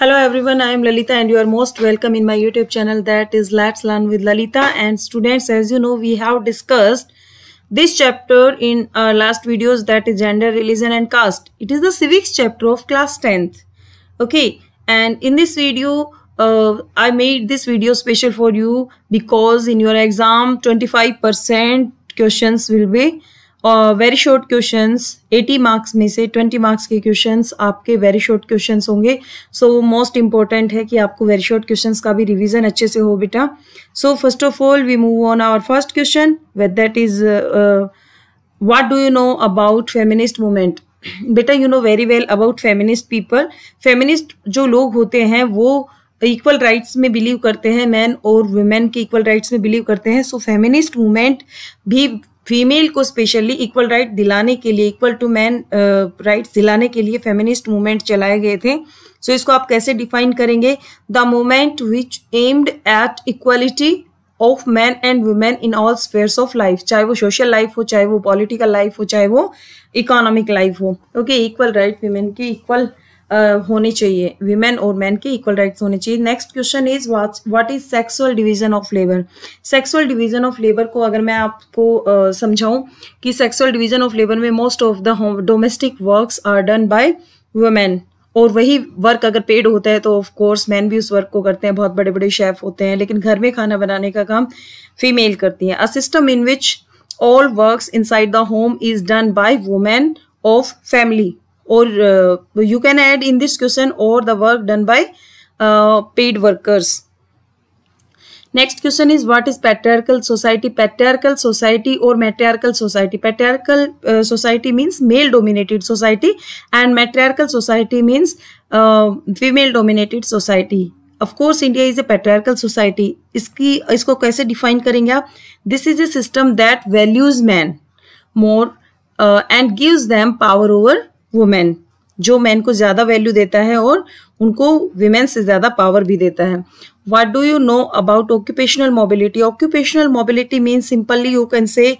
Hello everyone, I am Lalita and you are most welcome in my YouTube channel that is Let's Learn with Lalita and students as you know we have discussed this chapter in our last videos that is gender, religion and caste. It is the civics chapter of class 10th. Okay and in this video uh, I made this video special for you because in your exam 25% questions will be very short questions 80 marks में से 20 marks के questions आपके very short questions होंगे so most important है कि आपको very short questions का भी रिवीजन अच्छे से हो बेटा so first of all we move on our first question with that is what do you know about feminist movement बेटा you know very well about feminist people feminist जो लोग होते हैं वो इक्वल राइट्स में बिलीव करते हैं man और वुमेन के इक्वल राइट्स में बिलीव करते हैं सो फेमिनिस्ट मूवमेंट भी फीमेल को स्पेशली इक्वल राइट दिलाने के लिए इक्वल टू मैन राइट्स दिलाने के लिए फेमिनिस्ट मूवमेंट चलाए गए थे सो so, इसको आप कैसे डिफाइन करेंगे the movement which aimed at equality of man and women in all sphere of life चाहे वो सोशल लाइफ हो चाहे वो पॉलिटिकल लाइफ हो चाहे वो इकोनॉमिक लाइफ हो ओके इक्वल राइट वीमेन की इक्वल Uh, होने चाहिए वीमेन और मैन के इक्वल राइट्स होने चाहिए next question is what is sexual division of labour sexual division of labour को अगर मैं आपको uh, समझाऊं कि सेक्सुअल डिवीजन ऑफ लेबर में most of the domestic works are done by women और वही वर्क अगर पेड होता है तो ऑफ कोर्स मैन भी उस वर्क को करते हैं बहुत बड़े बड़े शेफ होते हैं लेकिन घर में खाना बनाने का काम फीमेल करती है a system in which all work inside the home is done by women of family or uh, you can add in this question or the work done by uh, paid workers. Next question is what is patriarchal society? Patriarchal society or matriarchal society? Patriarchal uh, society means male dominated society and matriarchal society means uh, female dominated society. Of course, India is a patriarchal society. इसकी इसको कैसे define करेंगे आप this is a system that values man more and gives them power women जो man को ज्यादा value देता है और उनको वुमेन से ज्यादा पावर भी देता है what do you know about occupational mobility occupational mobility mean simply you can say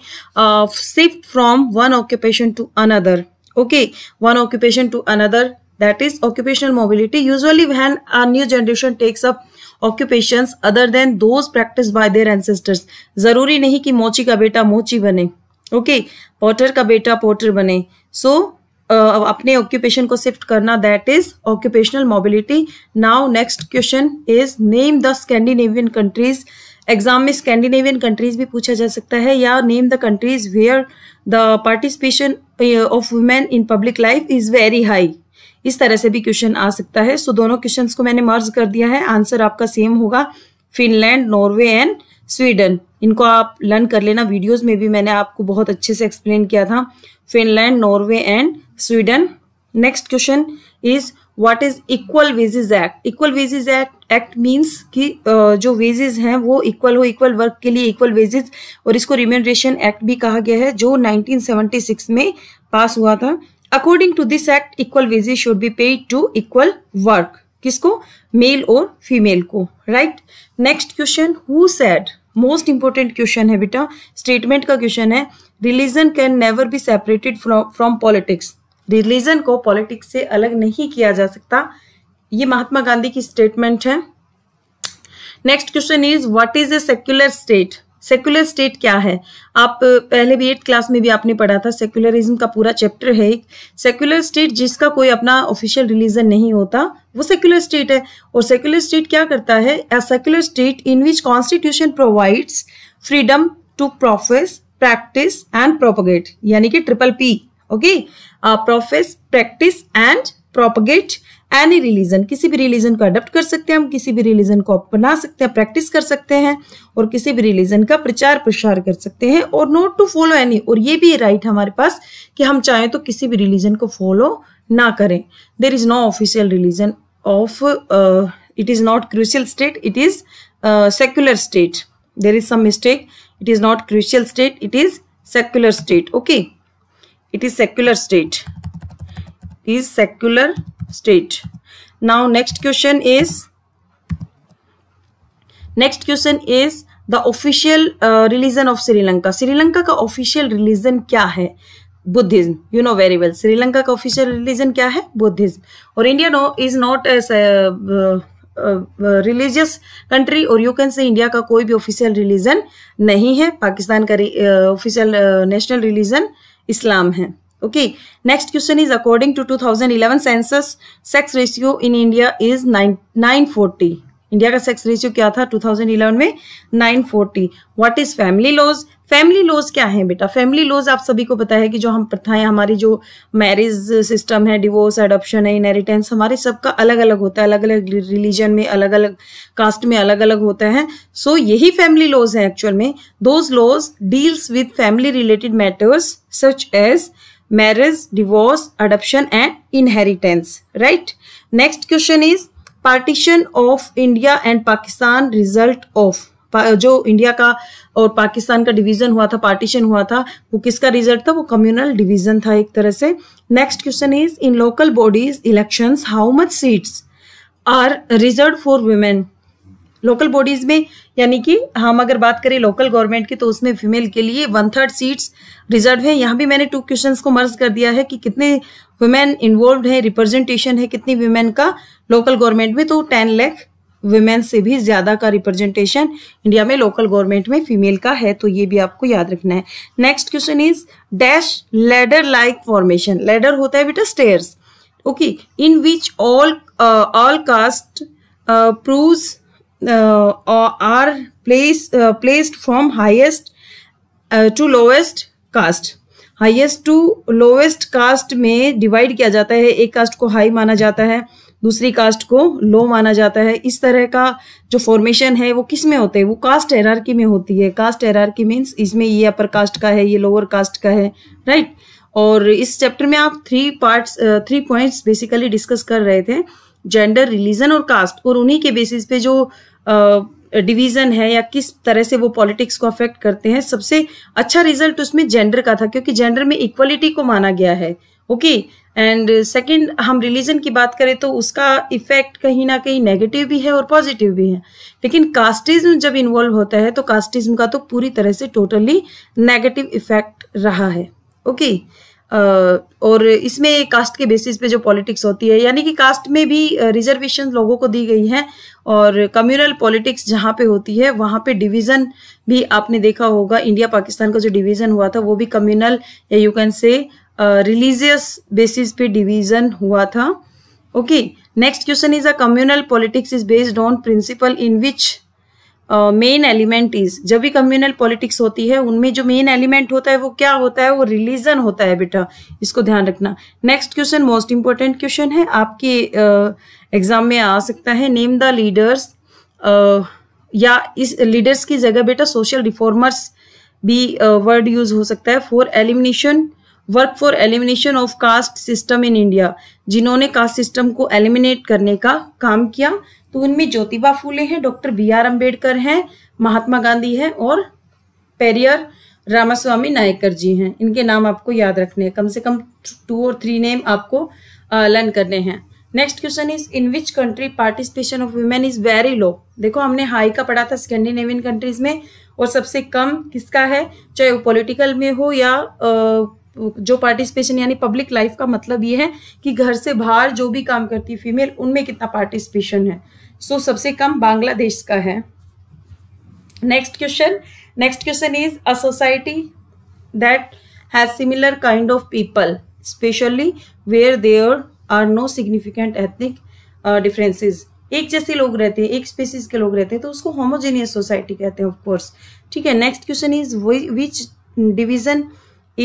shift from one occupation to another okay one occupation to another that is occupational mobility usually when are new generation takes up occupation other than those practice by their ancestors जरूरी नहीं कि मोची का बेटा मोची बने okay okay? Potter का बेटा पोटर बने सो अपने ऑक्यूपेशन को शिफ्ट करना that is occupational mobility now next question is name the Scandinavian countries exam में स्कैंडिनेवियन कंट्रीज भी पूछा जा सकता है या name the countries where the participation of women in public life is very high इस तरह से भी क्वेश्चन आ सकता है सो so, दोनों क्वेश्चन को मैंने मर्ज कर दिया है आंसर आपका सेम होगा फिनलैंड नॉर्वे एंड स्वीडन इनको आप लर्न कर लेना वीडियोस में भी मैंने आपको बहुत अच्छे से एक्सप्लेन किया था Finland Norway and Sweden next question is what is equal wages act equal wages act act means कि जो वेजेज हैं वो इक्वल हो इक्वल वर्क के लिए इक्वल वेजेस और इसको रिम्यूनरेशन एक्ट भी कहा गया है जो नाइनटीन में पास हुआ था according to this act equal wages should be paid to equal work किसको मेल और फीमेल को right next question who said most important question है बेटा स्टेटमेंट का क्वेश्चन है religion can never be separated from politics religion को politics से अलग नहीं किया जा सकता ये महात्मा गांधी की स्टेटमेंट है next question is what is a secular state secular state क्या है आप पहले भी एट क्लास में भी आपने पढ़ा था सेकुलरिज्म का पूरा चैप्टर है एक सेकुलर स्टेट जिसका कोई अपना ऑफिशियल रिलीजन नहीं होता वो सेक्युलर स्टेट है और सेक्युलर स्टेट क्या करता है a secular state in which constitution provides freedom to profess practice and propagate यानी कि triple P okay profess practice and propagate any religion किसी भी रिलीजन को अडोप्ट कर सकते हैं हम किसी भी रिलीजन को अपना सकते हैं प्रैक्टिस कर सकते हैं और किसी भी रिलीजन का प्रचार प्रसार कर सकते हैं और नोट टू फॉलो एनी और ये भी राइट हमारे पास कि हम चाहें तो किसी भी रिलीजन को फॉलो ना करें there is no official religion of it is not crucial state it is secular state there is some mistake it is not crucial state it is secular state okay it is secular state is secular state now next question is next question is the official religion of Sri Lanka Sri Lanka का official religion क्या है Buddhism you know very well Sri Lanka का official religion क्या है Buddhism और India no is not as religious country और you can say India का कोई भी ऑफिशियल रिलीजन नहीं है पाकिस्तान का ऑफिशियल नेशनल रिलीजन इस्लाम है okay next question is according to 2011 census sex ratio in india is 9 940 India का सेक्स रेशियो क्या था 2011 में 940 what is family laws family laws क्या है बेटा फैमिली लॉज आप सभी को पता है कि जो हम प्रथाएं हमारी जो मैरिज सिस्टम है डिवोर्स एडोप्शन है इनहेरिटेंस हमारे सबका अलग अलग होता है अलग अलग रिलीजन में अलग अलग कास्ट में अलग अलग होता है सो so, यही फैमिली लॉज है एक्चुअल में those laws deals with family related matters such as marriage divorce adoption and inheritance right next question is partition of india and pakistan result of जो India का और पाकिस्तान का division हुआ था partition हुआ था वो किसका रिजल्ट था वो कम्युनल डिवीजन था एक तरह से next question is in local bodies elections how much seats are reserve for women local bodies में यानी कि हम अगर बात करें लोकल गवर्नमेंट की तो उसमें फीमेल के लिए वन थर्ड सीट्स रिजर्व है यहाँ भी मैंने टू क्वेश्चन को मर्ज कर दिया है कि कितने वुमेन इन्वॉल्व है रिप्रेजेंटेशन है कितनी वुमेन का लोकल गवर्नमेंट में तो टेन लैख वुमेन से भी ज़्यादा का रिप्रेजेंटेशन इंडिया में लोकल गवर्नमेंट में फीमेल का है तो ये भी आपको याद रखना है next question is dash ladder like formation ladder होता है बेटा stairs okay in which all all caste proves uh, are place, uh, placed from highest uh, to lowest caste highest to lowest caste में divide किया जाता है एक cast को high माना जाता है दूसरी कास्ट को लो माना जाता है इस तरह का जो फॉर्मेशन है वो किस में होते हैं वो कास्ट एरारकी में होती है कास्ट एरारकी मीन्स इसमें ये अपर कास्ट का है ये लोअर कास्ट का है राइट और इस चैप्टर में आप three parts three points basically discuss कर रहे थे जेंडर रिलीजन और कास्ट और उन्हीं के बेसिस पे जो डिवीज़न है या किस तरह से वो पॉलिटिक्स को अफेक्ट करते हैं सबसे अच्छा रिजल्ट उसमें जेंडर का था क्योंकि जेंडर में इक्वलिटी को माना गया है ओके एंड सेकंड हम रिलीजन की बात करें तो उसका इफेक्ट कहीं ना कहीं नेगेटिव भी है और पॉजिटिव भी है लेकिन कास्टिज्म जब इन्वॉल्व होता है तो कास्टिज्म का तो पूरी तरह से टोटली नेगेटिव इफेक्ट रहा है ओके okay? और इसमें कास्ट के बेसिस पे जो पॉलिटिक्स होती है यानी कि कास्ट में भी रिजर्वेशन लोगों को दी गई है और कम्युनल पॉलिटिक्स जहाँ पे होती है वहाँ पे डिवीज़न भी आपने देखा होगा इंडिया पाकिस्तान का जो डिवीज़न हुआ था वो भी कम्युनल या you can say religious basis पे डिवीज़न हुआ था okay next question is a communal politics is based on principle in which main element is जब भी कम्युनल पॉलिटिक्स होती है उनमें जो मेन एलिमेंट होता है वो क्या होता है वो रिलीजन होता है बेटा इसको ध्यान रखना next question most important question है आपके एग्जाम uh, में आ सकता है नेम द लीडर्स या इस लीडर्स की जगह बेटा सोशल रिफॉर्मर्स भी वर्ड uh, यूज हो सकता है for elimination work for elimination of caste system in India जिन्होंने कास्ट सिस्टम को एलिमिनेट करने का काम किया तो उनमें ज्योतिबा फूले हैं डॉक्टर बी आर अम्बेडकर हैं महात्मा गांधी हैं और पेरियर रामास्वामी नायकर जी हैं इनके नाम आपको याद रखने हैं कम से कम टू और थ्री नेम आपको लर्न करने हैं next question is in which country participation of women is very low देखो हमने हाई का पढ़ा था स्कैंडिनेवियन कंट्रीज में और सबसे कम किसका है चाहे वो पॉलिटिकल में हो या जो पार्टिसिपेशन यानी पब्लिक लाइफ का मतलब ये है कि घर से बाहर जो भी काम करती फीमेल उनमें कितना पार्टिसिपेशन है सो so, सबसे कम बांग्लादेश का है next question next question is a society that has similar kind of people specially where there are no significant ethnic differences एक जैसे लोग रहते हैं एक स्पेसिस के लोग रहते हैं तो उसको होमोजेनियस सोसाइटी कहते हैं ऑफकोर्स ठीक है next question is which division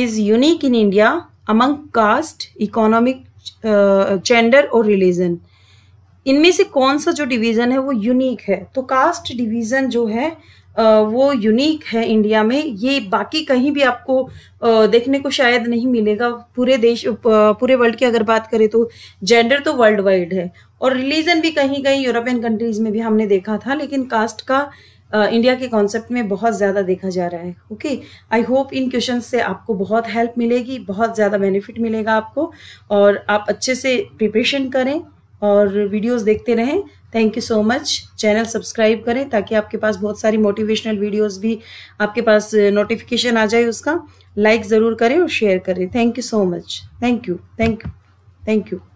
is unique in India among caste, economic, gender और रिलीजन इनमें से कौन सा जो डिवीज़न है वो यूनिक है तो कास्ट डिवीज़न जो है uh, वो यूनिक है इंडिया में ये बाकी कहीं भी आपको uh, देखने को शायद नहीं मिलेगा पूरे देश uh, पूरे वर्ल्ड की अगर बात करें तो जेंडर तो वर्ल्ड वाइड है और रिलीजन भी कहीं कहीं यूरोपियन कंट्रीज़ में भी हमने देखा था लेकिन कास्ट का इंडिया के कॉन्सेप्ट में बहुत ज़्यादा देखा जा रहा है ओके आई होप इन क्वेश्चन से आपको बहुत हेल्प मिलेगी बहुत ज़्यादा बेनिफिट मिलेगा आपको और आप अच्छे से प्रिपरेशन करें और वीडियोस देखते रहें thank you so much channel subscribe करें ताकि आपके पास बहुत सारी मोटिवेशनल वीडियोस भी आपके पास नोटिफिकेशन आ जाए उसका लाइक ज़रूर करें और शेयर करें thank you so much thank you thank you thank you